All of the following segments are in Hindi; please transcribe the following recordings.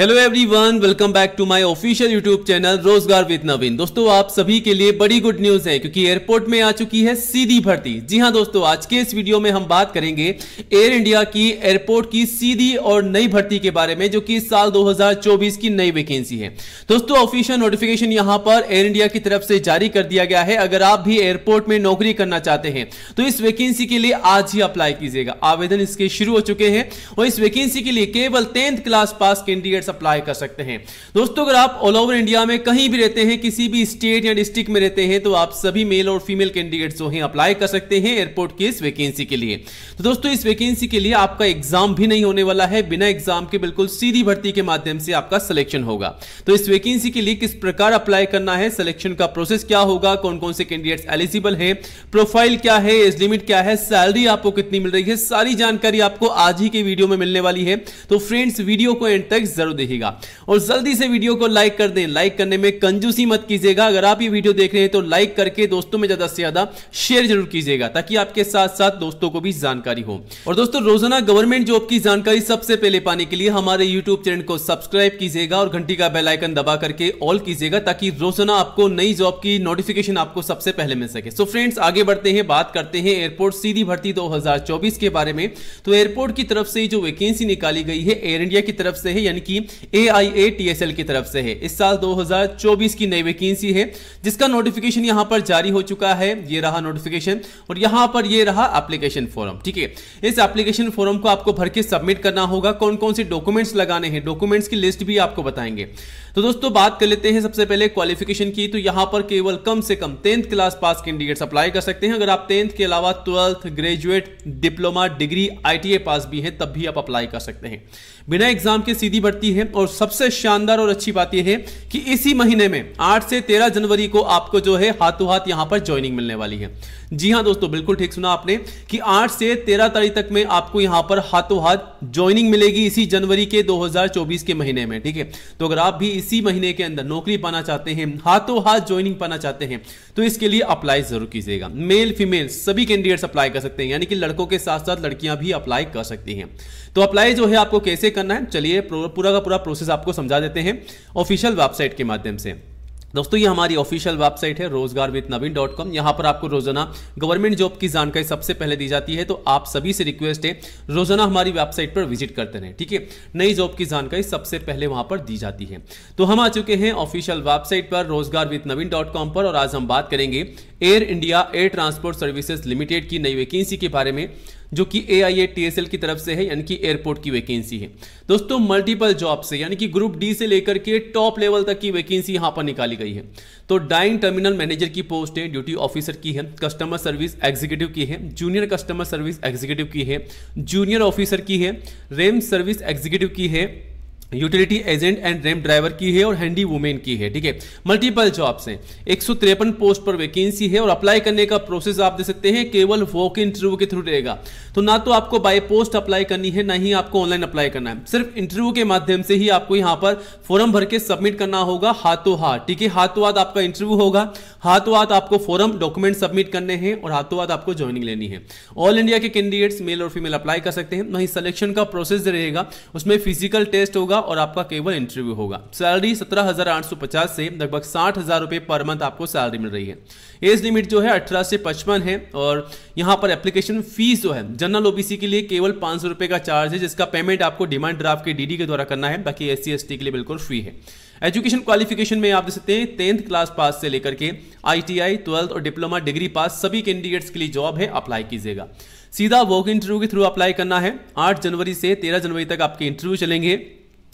hello everyone welcome back to my official YouTube channel Rozgar with Naveen दोस्तों आप सभी के लिए बड़ी गुड न्यूज है क्योंकि एयरपोर्ट में आ चुकी है सीधी भर्ती जी हां दोस्तों आज के इस वीडियो में हम बात करेंगे एयर इंडिया की एयरपोर्ट की सीधी और नई भर्ती के बारे में जो कि साल 2024 की नई वैकेंसी है दोस्तों ऑफिशियल नोटिफिकेशन यहां पर एयर इंडिया की तरफ से जारी कर दिया गया है अगर आप भी एयरपोर्ट में नौकरी करना चाहते हैं तो इस वैकेंसी के लिए आज ही अप्लाई कीजिएगा आवेदन इसके शुरू हो चुके हैं और इस वैकेंसी के लिए केवल tenth class pass candidate supply कर सकते हैं दोस्तों अगर आप ऑल ओवर इंडिया में कहीं भी रहते हैं किसी भी स्टेट या डिस्ट्रिक्ट में रहते हैं तो आप सभी मेल और फीमेल कैंडिडेट्स जो हैं अप्लाई कर सकते हैं एयरपोर्ट की इस वैकेंसी के लिए तो दोस्तों इस वैकेंसी के लिए आपका एग्जाम भी नहीं होने वाला है बिना एग्जाम के बिल्कुल सीधी भर्ती के माध्यम से आपका सिलेक्शन होगा तो इस वैकेंसी के लिए किस प्रकार अप्लाई करना है सिलेक्शन का प्रोसेस क्या होगा कौन कौन से कैंडिडेट्स एलिजिबल हैं प्रोफाइल क्या है एज लिमिट क्या है सैलरी आपको कितनी मिल रही है सारी जानकारी आपको आज ही के वीडियो में मिलने वाली है तो फ्रेंड्स वीडियो को एंड तक जरूर जरूर देखिएगा और जल्दी से वीडियो को लाइक कर दें लाइक करने में कंजूसी मत कीजिएगा अगर आप ये वीडियो देख रहे हैं तो लाइक करके दोस्तों में ज्यादा से ज्यादा शेयर जरूर कीजिएगा ताकि आपके साथ साथ दोस्तों को भी जानकारी हो और दोस्तों रोजाना गवर्नमेंट जॉब की जानकारी सबसे पहले पाने के लिए हमारे यूट्यूब चैनल को सब्सक्राइब कीजिएगा और घंटी का बेलाइकन दबा करके ऑल कीजिएगा ताकि रोजाना आपको नई जॉब की नोटिफिकेशन आपको सबसे पहले मिल सके सो फ्रेंड्स आगे बढ़ते हैं बात करते हैं एयरपोर्ट सीधी भर्ती दो के बारे में तो एयरपोर्ट की तरफ से जो वैकेंसी निकाली गई है एयर इंडिया की तरफ से है यानी कि ए आई की तरफ से है इस साल 2024 की नई वैकेंसी है जिसका नोटिफिकेशन यहां पर जारी हो चुका है ये रहा नोटिफिकेशन और यहां पर ये रहा एप्लीकेशन फॉर्म ठीक है इस एप्लीकेशन फॉर्म को आपको भर के सबमिट करना होगा कौन कौन से डॉक्यूमेंट्स लगाने हैं डॉक्यूमेंट्स की लिस्ट भी आपको बताएंगे तो दोस्तों बात कर लेते हैं सबसे पहले क्वालिफिकेशन की तो यहां पर केवल कम से कम tenth class pass candidates apply कर सकते हैं अगर आप टेंथ के अलावा twelfth graduate diploma degree ITI pass भी हैं तब भी आप अप्लाई कर सकते हैं बिना एग्जाम के सीधी भर्ती की है और सबसे शानदार और अच्छी बात यह है कि इसी महीने में 8 से 13 जनवरी को आपको जो है हाथों हाथ यहां पर ज्वाइनिंग मिलने वाली है जी हां दोस्तों बिल्कुल ठीक सुना आपने कि 8 से 13 तारीख तक में आपको यहां पर हाथों हाथ ज्वाइनिंग मिलेगी इसी जनवरी के 2024 के महीने में ठीक है तो अगर आप भी इसी महीने के अंदर नौकरी पाना चाहते हैं हाथों हाथ ज्वाइनिंग पाना चाहते हैं तो इसके लिए अप्लाई जरूर कीजिएगा मेल फीमेल सभी कैंडिडेट्स अप्लाई कर सकते हैं यानी कि लड़कों के साथ साथ लड़कियां भी अप्लाई कर सकती हैं तो अप्लाई जो है आपको कैसे करना है चलिए पूरा पूरा पूरा प्रोसेस आपको समझा देते हैं ऑफिशियल वेबसाइट के माध्यम से दोस्तों ये हमारी ऑफिशियल वेबसाइट है रोजगार विथ नवीन डॉट कॉम यहाँ पर आपको रोजाना गवर्नमेंट जॉब की जानकारी सबसे पहले दी जाती है तो आप सभी से रिक्वेस्ट है रोजाना हमारी वेबसाइट पर विजिट करते रहें ठीक है नई जॉब की जानकारी सबसे पहले वहां पर दी जाती है तो हम आ चुके हैं ऑफिशियल वेबसाइट पर रोजगार विद नवीन डॉट कॉम पर और आज हम बात करेंगे air India air transport services limited की नई वैकेंसी के बारे में जो कि ए आई की तरफ से है यानी कि एयरपोर्ट की वैकेंसी है दोस्तों मल्टीपल जॉब से यानी कि ग्रुप डी से लेकर के टॉप लेवल तक की वैकेंसी यहां पर निकाली गई है तो डाइंग टर्मिनल मैनेजर की पोस्ट है ड्यूटी ऑफिसर की है कस्टमर सर्विस एग्जीक्यूटिव की है जूनियर कस्टमर सर्विस एग्जीक्यूटिव की है जूनियर ऑफिसर की है रेम सर्विस एग्जीक्यूटिव की है utility agent and ramp driver की है और हैंडी वुमेन की है ठीक है मल्टीपल जॉब्स हैं एक पोस्ट पर वैकेंसी है और अप्लाई करने का प्रोसेस आप दे सकते हैं केवल वॉक इंटरव्यू के थ्रू रहेगा तो ना तो आपको बाय पोस्ट अप्लाई करनी है ना ही आपको ऑनलाइन अप्लाई करना है सिर्फ इंटरव्यू के माध्यम से ही आपको यहाँ पर फॉर्म भर के सबमिट करना होगा हाथों हाथ ठीक है हाथों हाथ आपका इंटरव्यू होगा हाथों हाथ आपको फॉर्म डॉक्यूमेंट सबमिट करने हैं और हाथों हाथ आपको ज्वाइनिंग लेनी है ऑल इंडिया के कैंडिडेट्स मेल और फीमेल अप्लाई कर सकते हैं वहीं सिलेक्शन का प्रोसेस रहेगा उसमें फिजिकल टेस्ट होगा होगा और आपका केवल इंटरव्यू होगा सैलरी सत्रह हजार आठ सौ पचास से लगभग साठ हजार रुपए पर मंथ आपको सैलरी मिल रही है एज लिमिट जो है अठारह से पचपन है और यहाँ पर एप्लीकेशन फीस जो है जनरल ओबीसी के लिए केवल पांच रुपए का चार्ज है जिसका पेमेंट आपको डिमांड ड्राफ्ट के डीडी के द्वारा करना है बाकी एस सी के लिए बिल्कुल फ्री है एजुकेशन क्वालिफिकेशन में आप देख सकते हैं टेंथ क्लास पास से लेकर के आईटीआई ट्वेल्थ और डिप्लोमा डिग्री पास सभी कैंडिडेट्स के लिए जॉब है अप्लाई कीजिएगा सीधा वॉक इंटरव्यू के थ्रू अप्लाई करना है 8 जनवरी से 13 जनवरी तक आपके इंटरव्यू चलेंगे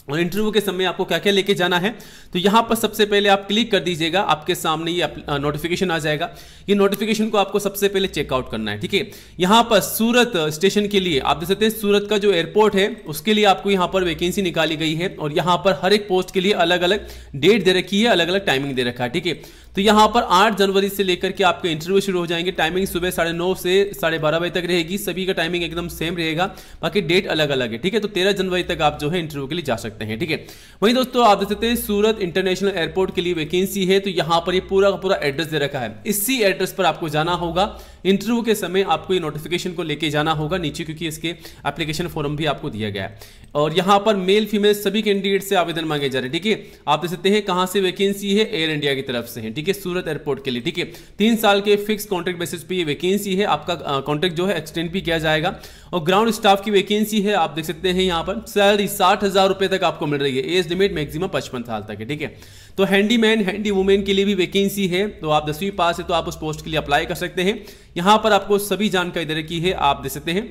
और इंटरव्यू के समय आपको क्या क्या लेके जाना है तो यहाँ पर सबसे पहले आप क्लिक कर दीजिएगा आपके सामने ये नोटिफिकेशन आ जाएगा ये नोटिफिकेशन को आपको सबसे पहले चेकआउट करना है ठीक है यहाँ पर सूरत स्टेशन के लिए आप देख सकते हैं सूरत का जो एयरपोर्ट है उसके लिए आपको यहाँ पर वैकेंसी निकाली गई है और यहाँ पर हर एक पोस्ट के लिए अलग अलग डेट दे रखी है अलग अलग टाइमिंग दे रखा है ठीक है तो यहाँ पर 8 जनवरी से लेकर के आपके इंटरव्यू शुरू हो जाएंगे टाइमिंग सुबह साढ़े नौ से साढ़े बारह बजे तक रहेगी सभी का टाइमिंग एकदम सेम रहेगा बाकी डेट अलग अलग है ठीक है तो तेरह जनवरी तक आप जो है इंटरव्यू के लिए जा सकते हैं ठीक है वहीं दोस्तों आप देख सकते हैं सूरत इंटरनेशनल एयरपोर्ट के लिए वैकेंसी है तो यहाँ पर ये पूरा का पूरा एड्रेस दे रखा है इसी एड्रेस पर आपको जाना होगा इंटरव्यू के समय आपको ये नोटिफिकेशन को लेके जाना होगा नीचे क्योंकि इसके एप्लीकेशन फॉर्म भी आपको दिया गया है और यहाँ पर मेल फीमेल सभी कैंडिडेट से आवेदन मांगे जा रहे हैं ठीक है आप देख सकते हैं कहाँ से वैकेंसी है एयर इंडिया की तरफ से है ठीक है ठीक है सूरत एयरपोर्ट के लिए ठीक है तीन साल के फिक्स कॉन्ट्रैक्ट बेसिस पे ये वैकेंसी है आपका कॉन्ट्रैक्ट जो है एक्सटेंड भी किया जाएगा और ग्राउंड स्टाफ की वैकेंसी है आप देख सकते हैं यहाँ पर सैलरी साठ हजार रुपये तक आपको मिल रही है एज लिमिट मैक्सिमम पचपन साल तक है ठीक है तो हैंडीमैन हैंडी वुमेन के लिए भी वैकेंसी है तो आप दसवीं पास है तो आप उस पोस्ट के लिए अप्लाई कर सकते हैं यहाँ पर आपको सभी जानकारी दे रखी है आप दे सकते हैं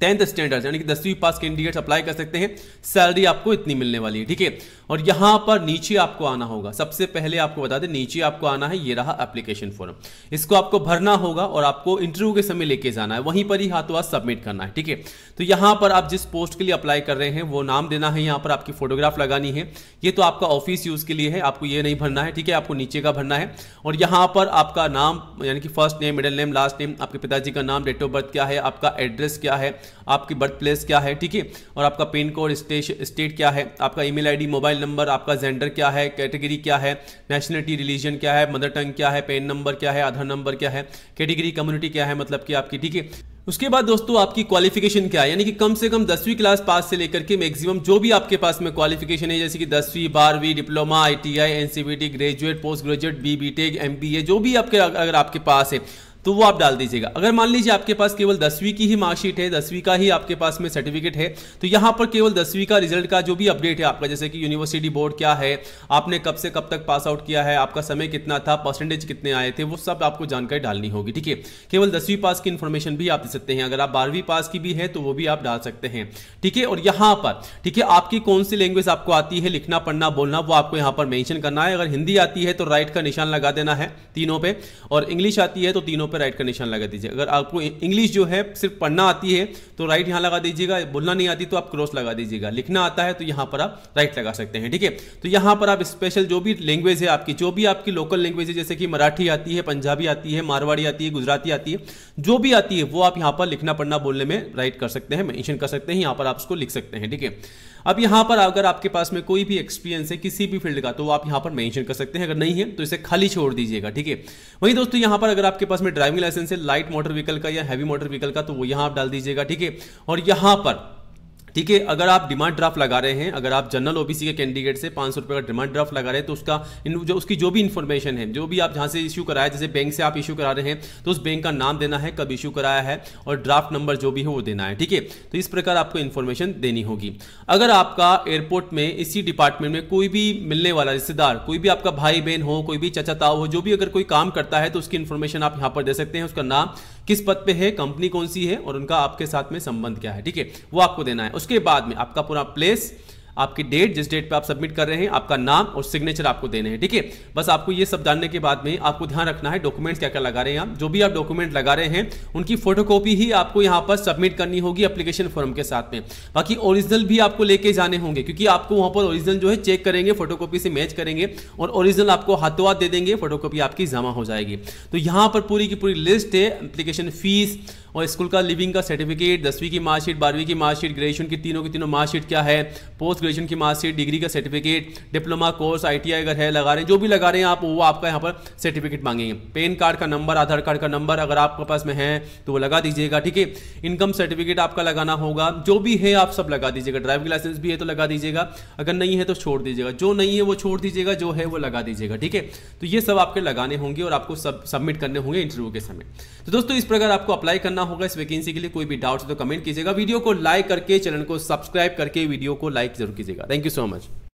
टेंथ स्टैंडर्ड यानी कि दसवीं पास कैंडिडेट अप्लाई कर सकते हैं सैलरी आपको इतनी मिलने वाली है ठीक है और यहां पर नीचे आपको आना होगा सबसे पहले आपको बता दें नीचे आपको आना है ये रहा एप्लीकेशन फॉर्म इसको आपको भरना होगा और आपको इंटरव्यू के समय लेके जाना है वहीं पर ही हाथों हाथ सबमिट करना है ठीक है तो यहां पर आप जिस पोस्ट के लिए अप्लाई कर रहे हैं वो नाम देना है यहाँ पर आपकी फोटोग्राफ लगानी है ये तो आपका ऑफिस यूज के लिए है आपको ये नहीं भरना है ठीक है आपको नीचे का भरना है और यहाँ पर आपका नाम यानी कि first name middle name last name आपके पिताजी का नाम डेट ऑफ बर्थ क्या है आपका एड्रेस क्या है आपकी बर्थ प्लेस क्या है ठीक है और आपका पिन कोड स्टेट क्या है आपका ईमेल आईडी मोबाइल नंबर आपका जेंडर क्या है कैटेगरी क्या है नेशनलिटी रिलीजन क्या है मदर टंग क्या है पेन नंबर क्या है आधार नंबर क्या है कैटेगरी कम्युनिटी क्या है मतलब कि आपकी ठीक है उसके बाद दोस्तों आपकी क्वालिफिकेशन क्या है यानी कि कम से कम दसवीं क्लास पास से लेकर के मैक्सिमम जो भी आपके पास में क्वालिफिकेशन है जैसे कि दसवीं बारहवीं diploma ITI NCVT graduate post graduate B B MBA जो भी आपके अगर आपके पास है तो वो आप डाल दीजिएगा अगर मान लीजिए आपके पास केवल दसवीं की ही मार्कशीट है दसवीं का ही आपके पास में सर्टिफिकेट है तो यहां पर केवल दसवीं का रिजल्ट का जो भी अपडेट है आपका जैसे कि यूनिवर्सिटी बोर्ड क्या है आपने कब से कब तक पास आउट किया है आपका समय कितना था परसेंटेज कितने आए थे वो सब आपको जानकारी डालनी होगी ठीक है केवल दसवीं पास की इन्फॉर्मेशन भी आप दे सकते हैं अगर आप बारहवीं पास की भी है तो वो भी आप डाल सकते हैं ठीक है और यहां पर ठीक है आपकी कौन सी लैंग्वेज आपको आती है लिखना पढ़ना बोलना वो आपको यहाँ पर मैंशन करना है अगर हिंदी आती है तो राइट का निशान लगा देना है तीनों पे और इंग्लिश आती है तो तीनों पे पर राइट का निशान लगा दीजिए अगर आपको इंग्लिश जो है सिर्फ पढ़ना आती है तो राइट यहां लगा दीजिएगा बोलना नहीं आती तो आप क्रॉस लगा दीजिएगा लिखना आता है तो यहां पर आप राइट लगा सकते हैं ठीक है तो यहां पर आप स्पेशल जो भी लैंग्वेज है आपकी जो भी आपकी लोकल लैंग्वेज है जैसे कि मराठी आती है पंजाबी आती है मारवाड़ी आती है गुजराती आती है जो भी आती है वो आप यहां पर लिखना पढ़ना बोलने में राइट कर सकते हैं मैंशन कर सकते हैं यहां पर आप उसको लिख सकते हैं ठीक है अब यहां पर अगर आपके पास में कोई भी एक्सपीरियंस है किसी भी फील्ड का तो आप यहाँ पर मेंशन कर सकते हैं अगर नहीं है तो इसे खाली छोड़ दीजिएगा ठीक है वहीं दोस्तों यहां पर अगर आपके पास में ड्राइविंग लाइसेंस है लाइट मोटर व्हीकल का या हैवी मोटर व्हीकल का तो वो यहां आप डाल दीजिएगा ठीक है और यहाँ पर ठीक है अगर आप डिमांड ड्राफ्ट लगा रहे हैं अगर आप जनरल ओबीसी के कैंडिडेट से पांच सौ रुपये का डिमांड ड्राफ्ट लगा रहे हैं तो उसका जो उसकी जो भी इन्फॉर्मेशन है जो भी आप जहाँ से इशू कराया जैसे बैंक से आप इशू करा रहे हैं तो उस बैंक का नाम देना है कब इशू कराया है और ड्राफ्ट नंबर जो भी हो वो देना है ठीक है तो इस प्रकार आपको इन्फॉर्मेशन देनी होगी अगर आपका एयरपोर्ट में इसी डिपार्टमेंट में कोई भी मिलने वाला रिश्तेदार कोई भी आपका भाई बहन हो कोई भी चचा ताऊ हो जो भी अगर कोई काम करता है तो उसकी इन्फॉर्मेशन आप यहाँ पर दे सकते हैं उसका नाम किस पद पे है कंपनी कौन सी है और उनका आपके साथ में संबंध क्या है ठीक है वो आपको देना है उसके बाद में आपका पूरा प्लेस आपकी डेट जिस डेट पे आप सबमिट कर रहे हैं आपका नाम और सिग्नेचर आपको देने हैं ठीक है बस आपको ये सब जानने के बाद में आपको ध्यान रखना है डॉक्यूमेंट्स क्या क्या लगा रहे हैं आप जो भी आप डॉक्यूमेंट लगा रहे हैं उनकी फोटोकॉपी ही आपको यहाँ पर सबमिट करनी होगी अप्लीकेशन फॉर्म के साथ में बाकी ओरिजिनल भी आपको लेके जाने होंगे क्योंकि आपको वहाँ पर ओरिजिनल जो है चेक करेंगे फोटोकॉपी से मैच करेंगे और ओरिजिनल आपको हाथों हाथ दे देंगे फोटोकॉपी आपकी जमा हो जाएगी तो यहाँ पर पूरी की पूरी लिस्ट है एप्लीकेशन फीस और स्कूल का लिविंग का सर्टिफिकेट दसवीं की मार्कशीट बारहवीं की मार्कशीट ग्रेजुएशन की तीनों की तीनों मार्कशीट क्या है पोस्ट ग्रेजुएशन की मार्कशीट डिग्री का सर्टिफिकेट डिप्लोमा कोर्स आई अगर है लगा रहे हैं जो भी लगा रहे हैं आप वो आपका यहाँ पर सर्टिफिकेट मांगेंगे पेन कार्ड का नंबर आधार कार्ड का नंबर अगर आपके पास में है तो वो लगा दीजिएगा ठीक है इनकम सर्टिफिकेट आपका लगाना होगा जो भी है आप सब लगा दीजिएगा ड्राइविंग लाइसेंस भी है तो लगा दीजिएगा अगर नहीं है तो छोड़ दीजिएगा जो नहीं है वो छोड़ दीजिएगा जो है वो लगा दीजिएगा ठीक है तो ये सब आपके लगाने होंगे और आपको सब सबमिट करने होंगे इंटरव्यू के समय तो दोस्तों इस प्रकार आपको अप्लाई करना होगा इस वैकेंसी के लिए कोई भी डाउट्स तो कमेंट कीजिएगा वीडियो को लाइक करके चैनल को सब्सक्राइब करके वीडियो को लाइक जरूर कीजिएगा थैंक यू सो मच